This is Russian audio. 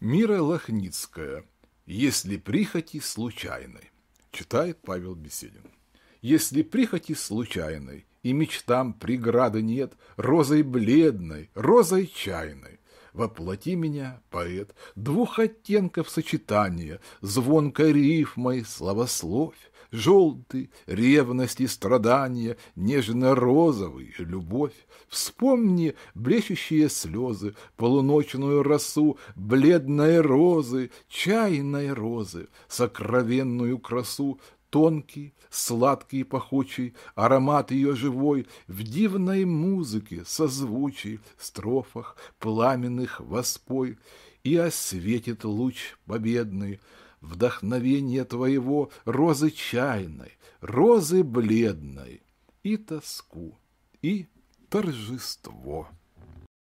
Мира Лохницкая «Если прихоти случайной», читает Павел Беседин. «Если прихоти случайной, и мечтам преграды нет, розой бледной, розой чайной, воплоти меня, поэт, двух оттенков сочетания, звонкой рифмой словословь, желтый, ревность и страдания, нежно-розовый, любовь. Вспомни блещущие слезы, полуночную росу, бледные розы, чайной розы, сокровенную красу, Тонкий, сладкий и пахучий, аромат ее живой В дивной музыке, созвучий, строфах, пламенных воспой, И осветит луч победный вдохновение твоего Розы чайной, розы бледной, и тоску, и торжество.